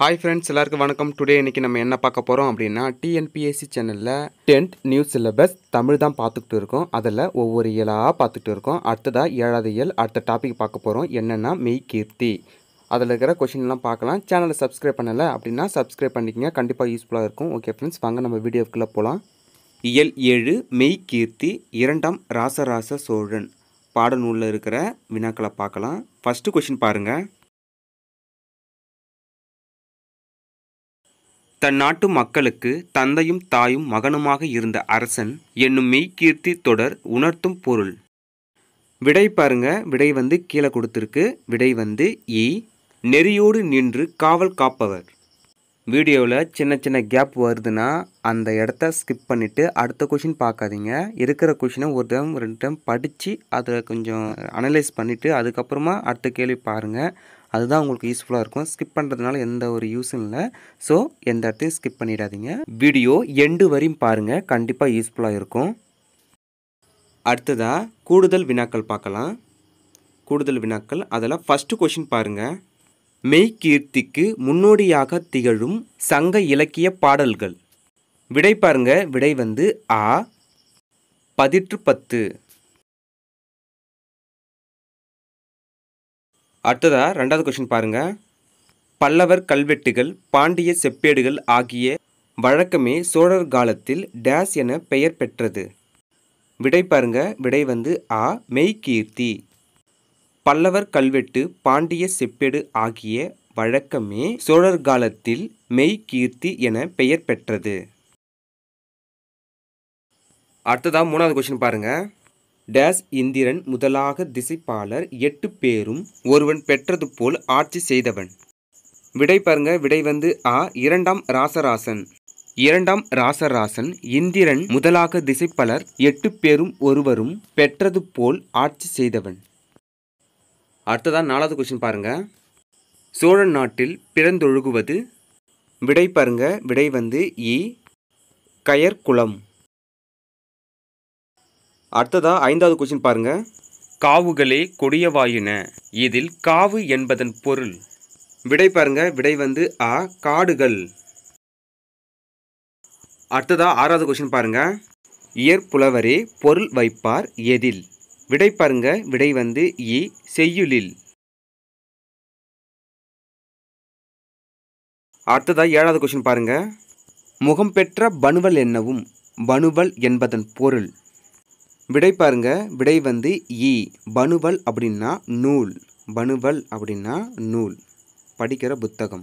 Hi friends எல்லாருக்கும் வணக்கம் today இன்னைக்கு நம்ம என்ன பார்க்க போகிறோம் அப்படின்னா டிஎன்பிஎஸ்சி சேனலில் டென்த் நியூஸ் சிலபஸ் தமிழ் தான் பார்த்துக்கிட்டு இருக்கோம் அதில் ஒவ்வொரு இயலாக பார்த்துக்கிட்டு இருக்கோம் அடுத்ததாக ஏழாவது இயல் அடுத்த டாபிக் பார்க்க போகிறோம் என்னென்னா மெய் கீர்த்தி அதில் இருக்கிற கொஷின்லாம் பார்க்கலாம் சேனலை சப்ஸ்கிரைப் பண்ணலை அப்படின்னா சப்ஸ்கிரைப் பண்ணிக்கங்க கண்டிப்பாக யூஸ்ஃபுல்லாக இருக்கும் ஓகே ஃப்ரெண்ட்ஸ் வாங்க நம்ம வீடியோக்குள்ளே போகலாம் இயல் ஏழு மெய் கீர்த்தி இரண்டாம் ராசராச சோழன் பாடநூலில் இருக்கிற வினாக்களை பார்க்கலாம் ஃபஸ்ட்டு கொஷின் பாருங்கள் தன் நாட்டு மக்களுக்கு தந்தையும் தாயும் மகனுமாக இருந்த அரசன் என்னும் மெய்கீர்த்தி தொடர் உணர்த்தும் பொருள் விடை பாருங்க விடை வந்து கீழே கொடுத்துருக்கு விடை வந்து இ நெறியோடு நின்று காவல் காப்பவர் வீடியோவில் சின்ன சின்ன கேப் வருதுன்னா அந்த இடத்த ஸ்கிப் பண்ணிவிட்டு அடுத்த கொஷின் பார்க்காதீங்க இருக்கிற கொஷினை ஒரு டைம் ரெண்டு டைம் படித்து அதை கொஞ்சம் அனலைஸ் பண்ணிவிட்டு அதுக்கப்புறமா அடுத்த கேள்வி பாருங்கள் அதுதான் உங்களுக்கு யூஸ்ஃபுல்லாக இருக்கும் ஸ்கிப் பண்ணுறதுனால எந்த ஒரு யூஸும் இல்லை ஸோ எந்த இடத்தையும் ஸ்கிப் பண்ணிடாதீங்க வீடியோ எண்டு வரையும் பாருங்கள் கண்டிப்பாக யூஸ்ஃபுல்லாக இருக்கும் அடுத்ததாக கூடுதல் வினாக்கள் பார்க்கலாம் கூடுதல் வினாக்கள் அதில் ஃபஸ்ட்டு கொஷின் பாருங்கள் மெய்கீர்த்திக்கு முன்னோடியாக திகழும் சங்க இலக்கிய பாடல்கள் விடை பாருங்க விடை வந்து ஆ பதிற்று பத்து அடுத்ததா ரெண்டாவது கொஷின் பாருங்கள் பல்லவர் கல்வெட்டுகள் பாண்டிய செப்பேடுகள் ஆகிய வழக்கமே சோழர் காலத்தில் டேஸ் என பெயர் பெற்றது விடை பாருங்க விடை வந்து ஆ மெய்கீர்த்தி பல்லவர் கல்வெட்டு பாண்டிய செப்பேடு ஆகிய வழக்கமே சோழர் காலத்தில் மெய்கீர்த்தி என பெயர் பெற்றது அடுத்ததா மூணாவது கொஸ்டின் பாருங்கள் டேஸ் இந்திரன் முதலாக திசைப்பாளர் எட்டு பேரும் ஒருவன் பெற்றது போல் ஆட்சி செய்தவன் விடை பாருங்க விடை வந்து ஆ இரண்டாம் ராசராசன் இரண்டாம் ராசராசன் இந்திரன் முதலாக திசைப்பலர் எட்டு பேரும் ஒருவரும் பெற்றது போல் ஆட்சி செய்தவன் அடுத்ததான் நாலாவது கொஸ்டின் பாருங்க சோழன் நாட்டில் பிறந்தொழுகுவது விடை பாருங்க விடை வந்து இ கயற்குளம் அடுத்ததாக ஐந்தாவது கொஷின் பாருங்கள் காவுகளே கொடியவாயின இதில் காவு என்பதன் பொருள் விடை பாருங்க விடை வந்து அ காடுகள் அடுத்ததா ஆறாவது கொஸ்டின் பாருங்க இயற்புலவரே பொருள் வைப்பார் எதில் விடை பாருங்க விடை வந்து இ செய்யுளில் அடுத்ததா ஏழாவது கொஸ்டின் பாருங்க முகம் பெற்ற பனுவல் என்னவும் பனுவல் என்பதன் பொருள் விடை பாருங்க விடை வந்து இ பனுவல் அப்படின்னா நூல் பனுவல் அப்படின்னா நூல் படிக்கிற புத்தகம்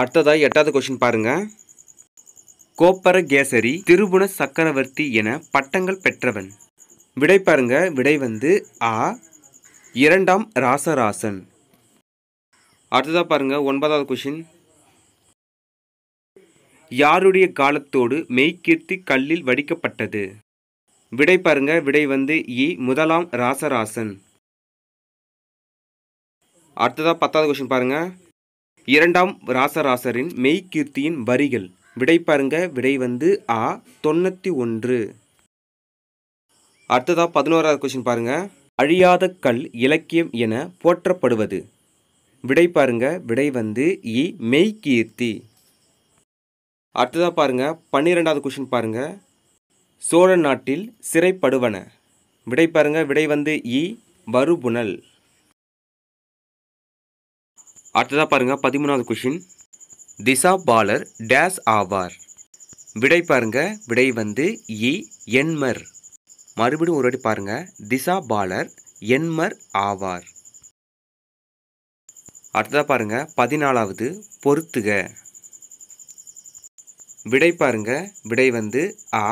அடுத்ததாக எட்டாவது கொஷின் பாருங்க கோப்பரகேசரி திருபுண சக்கரவர்த்தி என பட்டங்கள் பெற்றவன் விடை பாருங்க விடை வந்து ஆ இரண்டாம் ராசராசன் அடுத்ததாக பாருங்க ஒன்பதாவது கொஷின் யாருடைய காலத்தோடு மெய்கீர்த்தி கல்லில் வடிக்கப்பட்டது விடை பாருங்க விடை வந்து இ முதலாம் ராசராசன் அடுத்ததாக பத்தாவது கொஷின் பாருங்க இரண்டாம் ராசராசரின் மெய்கீர்த்தியின் வரிகள் விடை பாருங்க விடை வந்து ஆ தொண்ணூற்றி ஒன்று அடுத்ததாக பதினோராவது கொஷின் பாருங்க அழியாத கல் இலக்கியம் என போற்றப்படுவது விடை பாருங்க விடை வந்து இ மெய்கீர்த்தி அடுத்ததாக பாருங்கள் பன்னிரெண்டாவது கொஷின் பாருங்கள் சோழ நாட்டில் சிறைப்படுவன விடை பாருங்கள் விடை வந்து இ வறுபுணல் அடுத்ததாக பாருங்கள் பதிமூணாவது கொஷின் திசா பாலர் டேஸ் ஆவார் விடை பாருங்க விடை வந்து இ எண்மர் மறுபடியும் ஒரு வாட்டி பாருங்கள் திசா பாலர் எண்மர் ஆவார் அடுத்ததாக பாருங்கள் பதினாலாவது பொருத்துக விடை பாருங்கள் விடை வந்து ஆ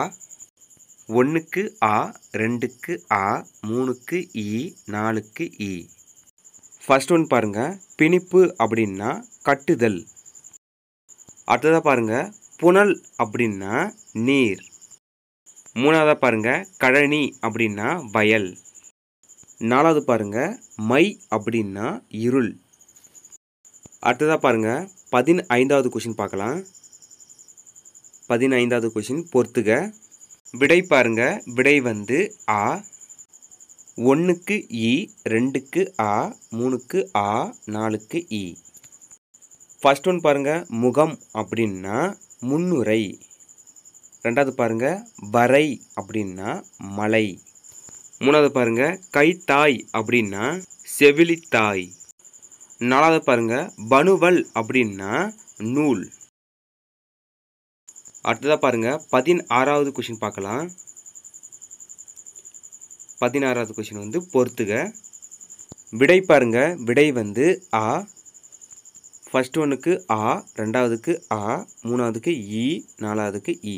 ஒன்றுக்கு ஆ ரெண்டுக்கு ஆ மூணுக்கு இ நாலுக்கு இ ஃபஸ்ட் ஒன் பாருங்கள் பிணிப்பு அப்படின்னா கட்டுதல் அடுத்ததாக பாருங்கள் புனல் அப்படின்னா நீர் மூணாவதாக பாருங்கள் கழனி அப்படின்னா வயல் நாலாவது பாருங்கள் மை அப்படின்னா இருள் அடுத்ததாக பாருங்கள் பதின் ஐந்தாவது கொஷின் பார்க்கலாம் பதினைந்தாவது கொஷின் பொறுத்துக விடை பாருங்க விடை வந்து ஆ ஒன்றுக்கு இ ரெண்டுக்கு ஆ மூணுக்கு ஆ நாலுக்கு இ ஃபஸ்ட் ஒன் பாருங்கள் முகம் அப்படின்னா முன்னுரை ரெண்டாவது பாருங்கள் வரை அப்படின்னா மலை மூணாவது பாருங்கள் கைத்தாய் அப்படின்னா செவிலித்தாய் நாலாவது பாருங்கள் பனுவல் அப்படின்னா நூல் அடுத்ததாக பாருங்கள் பதினாறாவது கொஷின் பார்க்கலாம் பதினாறாவது கொஷின் வந்து பொறுத்துக விடை பாருங்கள் விடை வந்து ஆ ஃபஸ்ட் ஒன்றுக்கு ஆ ரெண்டாவதுக்கு ஆ மூணாவதுக்கு இ நாலாவதுக்கு இ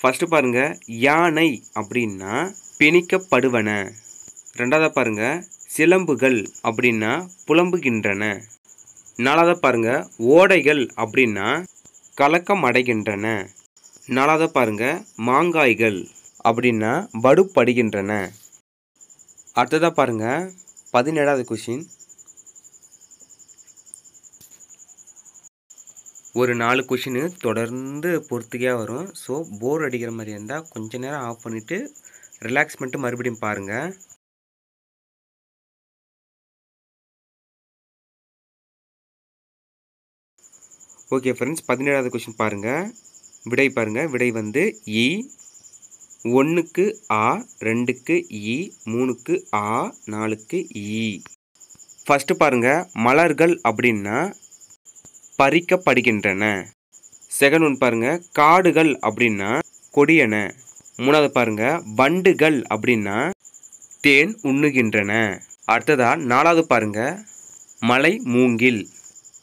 ஃபஸ்ட்டு பாருங்கள் யானை அப்படின்னா பிணிக்கப்படுவன ரெண்டாவதாக பாருங்கள் சிலம்புகள் அப்படின்னா புலம்புகின்றன நாலாவதாக பாருங்கள் ஓடைகள் அப்படின்னா கலக்கம் அடைகின்றன நாலாவதாக பாருங்க மாங்காய்கள் அப்படின்னா வடுப்படுகின்றன அடுத்ததாக பாருங்கள் பதினேழாவது கொஷின் ஒரு நாலு கொஷினு தொடர்ந்து பொறுத்துக்கையாக வரும் ஸோ போர் அடிக்கிற மாதிரி இருந்தால் கொஞ்சம் நேரம் ஆஃப் பண்ணிவிட்டு ரிலாக்ஸ் பண்ணிட்டு மறுபடியும் பாருங்கள் ஓகே ஃப்ரெண்ட்ஸ் பதினேழாவது கொஷின் பாருங்கள் விடை பாருங்கள் விடை வந்து இ e. ஒன்றுக்கு ஆ ரெண்டுக்கு இ e, மூணுக்கு ஆ நாலுக்கு இ e. ஃபஸ்ட்டு பாருங்கள் மலர்கள் அப்படின்னா பறிக்கப்படுகின்றன செகண்ட் ஒன் பாருங்கள் காடுகள் அப்படின்னா கொடியன மூணாவது பாருங்கள் வண்டுகள் அப்படின்னா தேன் உண்ணுகின்றன அடுத்ததாக நாலாவது பாருங்கள் மலை மூங்கில்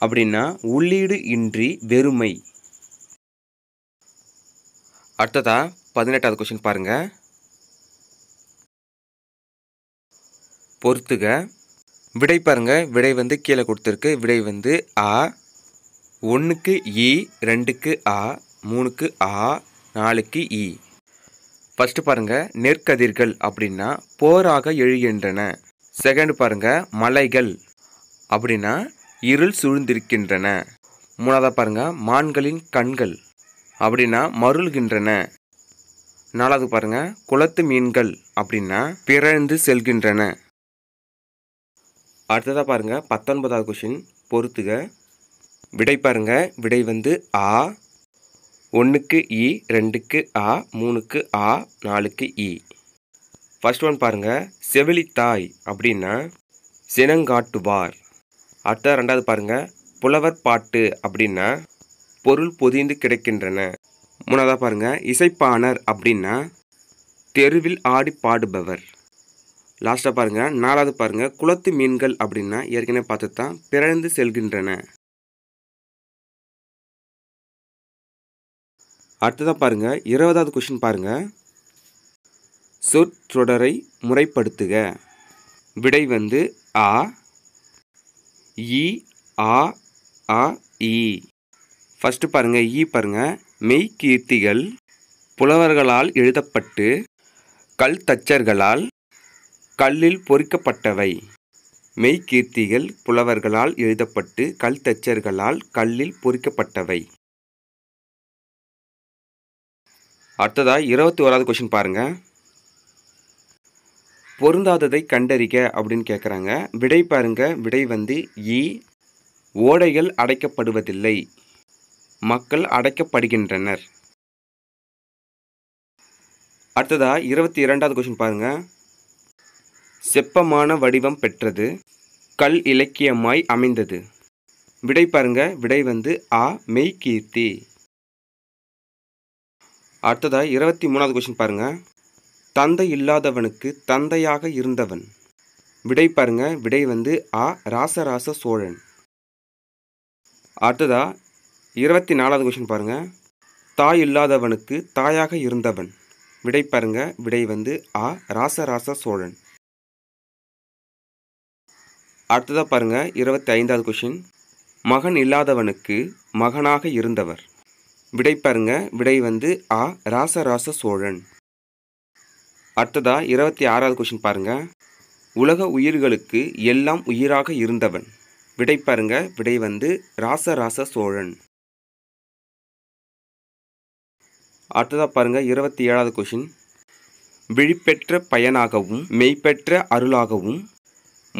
அப்படின்னா உள்ளீடு இன்றி வெறுமை அடுத்ததா பதினெட்டாவது கொஸ்டின் பாருங்கள் பொறுத்துக விடை பாருங்கள் விடை வந்து கீழே கொடுத்துருக்கு விடை வந்து ஆ ஒன்றுக்கு இ ரெண்டுக்கு ஆ மூணுக்கு ஆ நாலுக்கு இ ஃபஸ்ட்டு பாருங்கள் நெற்கதிர்கள் அப்படின்னா போராக எழுகின்றன செகண்ட் பாருங்கள் மலைகள் அப்படின்னா இருள் சூழ்ந்திருக்கின்றன மூணாவதாக பாருங்க மான்களின் கண்கள் அப்படின்னா மருள்கின்றன நாலாவது பாருங்க குளத்து மீன்கள் அப்படின்னா பிறழ்ந்து செல்கின்றன அடுத்ததாக பாருங்கள் பத்தொன்பதாவது கொஷின் பொறுத்துக விடை பாருங்க விடை வந்து ஆ ஒன்றுக்கு இ ரெண்டுக்கு ஆ மூணுக்கு ஆ நாலுக்கு இ ஃபஸ்ட் ஒன் பாருங்கள் செவிலித்தாய் அப்படின்னா சினங்காட்டுவார் அடுத்த ரெண்டாவது பாருங்கள் புலவர் பாட்டு அப்படின்னா பொருள் பொதிந்து கிடைக்கின்றன மூணாவதாக பாருங்கள் இசைப்பாணர் அப்படின்னா தெருவில் ஆடி பாடுபவர் லாஸ்ட்டாக பாருங்கள் நாலாவது பாருங்கள் குளத்து மீன்கள் அப்படின்னா ஏற்கனவே பார்த்து தான் பிறந்து செல்கின்றன அடுத்ததாக பாருங்கள் இருபதாவது கொஷின் பாருங்கள் சொற்றொடரை முறைப்படுத்துக விடை வந்து ஆ இ ஆ ஆ இ ஃபஸ்ட்டு பாருங்கள் ஈ பாருங்கள் மெய் கீர்த்திகள் புலவர்களால் எழுதப்பட்டு கல் தச்சர்களால் கல்லில் பொறிக்கப்பட்டவை மெய்கீர்த்திகள் புலவர்களால் எழுதப்பட்டு கல் தச்சர்களால் கல்லில் பொறிக்கப்பட்டவை அடுத்ததாக இருபத்தி ஓராவது கொஷின் பாருங்கள் பொருந்தாததை கண்டறிக அப்படின்னு கேட்குறாங்க விடை பாருங்க விடை வந்து இ ஓடைகள் அடைக்கப்படுவதில்லை மக்கள் அடைக்கப்படுகின்றனர் அடுத்ததாக இருபத்தி இரண்டாவது கொஷின் பாருங்கள் செப்பமான வடிவம் பெற்றது கல் இலக்கியமாய் அமைந்தது விடை பாருங்க விடை வந்து ஆ மெய்கீர்த்தி அடுத்ததாக இருபத்தி மூணாவது கொஷின் பாருங்கள் தந்தை இல்லாதவனுக்கு தந்தையாக இருந்தவன் விடை பாருங்க விடை வந்து ஆ ராசராச சோழன் அடுத்ததா இருபத்தி நாலாவது கொஷின் பாருங்க தாய் இல்லாதவனுக்கு தாயாக இருந்தவன் விடை பாருங்க விடை வந்து ஆ ராசராச சோழன் அடுத்ததா பாருங்க இருபத்தி ஐந்தாவது கொஷின் மகன் இல்லாதவனுக்கு மகனாக இருந்தவர் விடை பாருங்க விடை வந்து ஆ ராசராச சோழன் அடுத்ததா இருபத்தி ஆறாவது கொஷின் பாருங்கள் உலக உயிர்களுக்கு எல்லாம் உயிராக இருந்தவன் விடை பாருங்க விடை வந்து ராசராச சோழன் அடுத்ததாக பாருங்கள் இருபத்தி ஏழாவது கொஷின் விழிப்பெற்ற பயனாகவும் மெய்ப்பெற்ற அருளாகவும்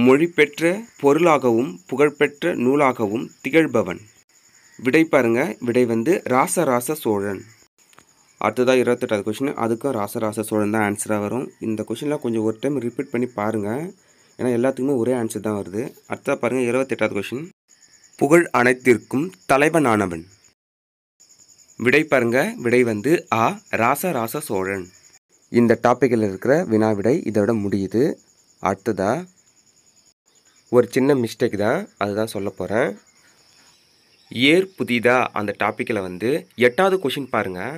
மொழிபெற்ற பொருளாகவும் புகழ்பெற்ற நூலாகவும் திகழ்பவன் விடை பாருங்க விடை வந்து ராசராச சோழன் அடுத்ததாக இருபத்தெட்டாவது கொஷின் அதுக்கும் ராசராச சோழன் தான் ஆன்சராக வரும் இந்த கொஷின்லாம் கொஞ்சம் ஒரு டைம் ரிப்பீட் பண்ணி பாருங்கள் ஏன்னா எல்லாத்துக்குமே ஒரே ஆன்சர் தான் வருது அடுத்ததாக பாருங்கள் இருபத்தெட்டாவது கொஷின் புகழ் அனைத்திற்கும் தலைவனானவன் விடை பாருங்க விடை வந்து ஆ ராச ராச சோழன் இந்த டாப்பிக்கில் இருக்கிற வினா விடை இதோட முடியுது அடுத்ததா ஒரு சின்ன மிஸ்டேக் தான் அதுதான் சொல்ல போகிறேன் ஏர் புதிதா அந்த டாப்பிக்கில் வந்து எட்டாவது கொஷின் பாருங்கள்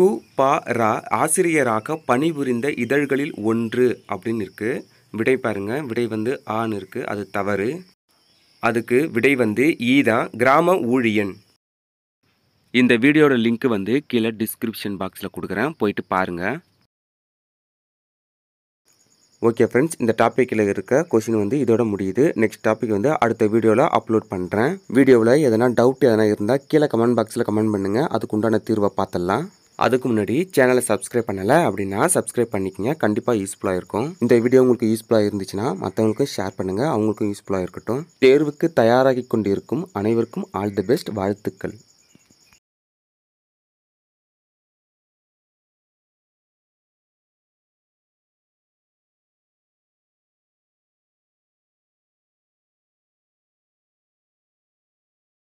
கு பா ரா ஆசிரியராக பணிபுரிந்த இதழ்களில் ஒன்று அப்படின்னு இருக்குது விடை பாருங்கள் விடை வந்து ஆன்னு இருக்குது அது தவறு அதுக்கு விடை வந்து ஈதான் கிராம ஊழியன் இந்த வீடியோட லிங்க் வந்து கீழே டிஸ்கிரிப்ஷன் பாக்ஸில் கொடுக்குறேன் போயிட்டு பாருங்கள் ஓகே ஃப்ரெண்ட்ஸ் இந்த டாப்பிக்கில் இருக்க கொஷின் வந்து இதோட முடியுது நெக்ஸ்ட் டாபிக் வந்து அடுத்த வீடியோவில் அப்லோட் பண்ணுறேன் வீடியோவில் எதனா டவுட் எதனா இருந்தால் கீழே கமெண்ட் பாக்ஸில் கமெண்ட் பண்ணுங்கள் அதுக்குண்டான தீர்வை பார்த்துடலாம் அதுக்கு முன்னாடி சேனலை சப்ஸ்கிரைப் பண்ணலை அப்படின்னா சப்ஸ்கிரைப் பண்ணிக்கங்க கண்டிப்பாக யூஸ்ஃபுல்லாக இருக்கும் இந்த வீடியோ உங்களுக்கு யூஸ்ஃபுல்லாக இருந்துச்சுன்னா மற்றவங்களுக்கும் ஷேர் பண்ணுங்கள் அவங்களுக்கும் யூஸ்ஃபுல்லாக இருக்கட்டும் தேர்வுக்கு தயாராகி கொண்டிருக்கும் அனைவருக்கும் ஆல் தி பெஸ்ட் வாழ்த்துக்கள்